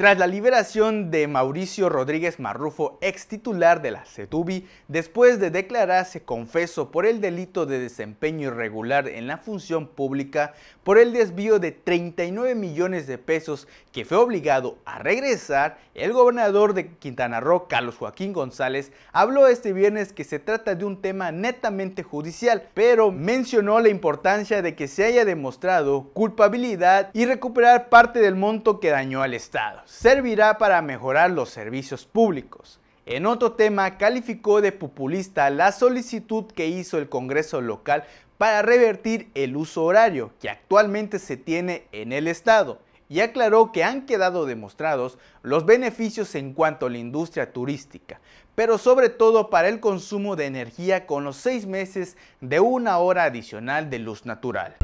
Tras la liberación de Mauricio Rodríguez Marrufo, ex titular de la CETUBI, después de declararse confeso por el delito de desempeño irregular en la función pública por el desvío de 39 millones de pesos que fue obligado a regresar, el gobernador de Quintana Roo, Carlos Joaquín González, habló este viernes que se trata de un tema netamente judicial, pero mencionó la importancia de que se haya demostrado culpabilidad y recuperar parte del monto que dañó al Estado servirá para mejorar los servicios públicos. En otro tema, calificó de populista la solicitud que hizo el Congreso local para revertir el uso horario que actualmente se tiene en el Estado y aclaró que han quedado demostrados los beneficios en cuanto a la industria turística, pero sobre todo para el consumo de energía con los seis meses de una hora adicional de luz natural.